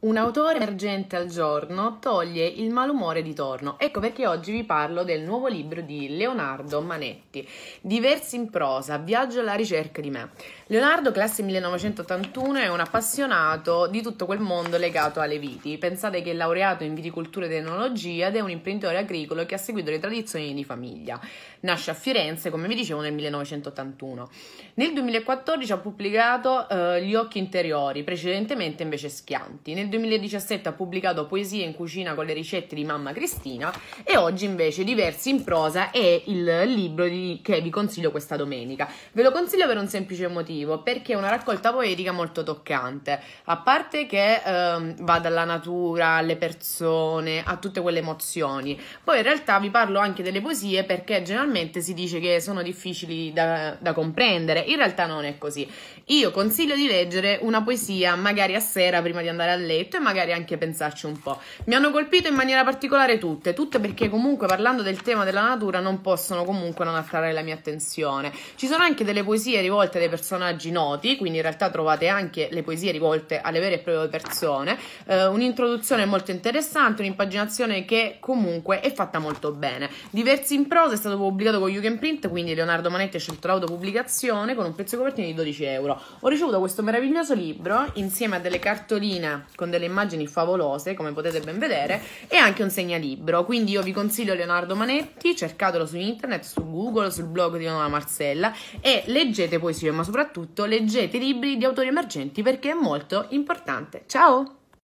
Un autore emergente al giorno toglie il malumore di torno. Ecco perché oggi vi parlo del nuovo libro di Leonardo Manetti, Diversi in prosa, Viaggio alla ricerca di me. Leonardo, classe 1981, è un appassionato di tutto quel mondo legato alle viti. Pensate che è laureato in viticoltura ed enologia ed è un imprenditore agricolo che ha seguito le tradizioni di famiglia. Nasce a Firenze, come vi dicevo, nel 1981. Nel 2014 ha pubblicato eh, Gli occhi interiori, precedentemente invece Schianti. Nel 2017 ha pubblicato Poesie in cucina con le ricette di mamma Cristina e oggi invece Diversi in prosa è il libro di, che vi consiglio questa domenica. Ve lo consiglio per un semplice motivo, perché è una raccolta poetica molto toccante, a parte che ehm, va dalla natura alle persone, a tutte quelle emozioni. Poi in realtà vi parlo anche delle poesie perché generalmente si dice che sono difficili da, da comprendere, in realtà non è così. Io consiglio di leggere una poesia magari a sera prima di andare a letto letto e magari anche pensarci un po'. Mi hanno colpito in maniera particolare tutte, tutte perché comunque parlando del tema della natura non possono comunque non attrarre la mia attenzione. Ci sono anche delle poesie rivolte a dei personaggi noti, quindi in realtà trovate anche le poesie rivolte alle vere e proprie persone, eh, un'introduzione molto interessante, un'impaginazione che comunque è fatta molto bene. Diversi in prosa è stato pubblicato con You Can Print, quindi Leonardo Manetti ha scelto l'autopubblicazione con un prezzo copertino di 12 euro. Ho ricevuto questo meraviglioso libro insieme a delle cartoline con delle immagini favolose, come potete ben vedere, e anche un segnalibro. Quindi io vi consiglio Leonardo Manetti, cercatelo su internet, su Google, sul blog di Nona Marcella e leggete poesie, ma soprattutto leggete libri di autori emergenti perché è molto importante. Ciao!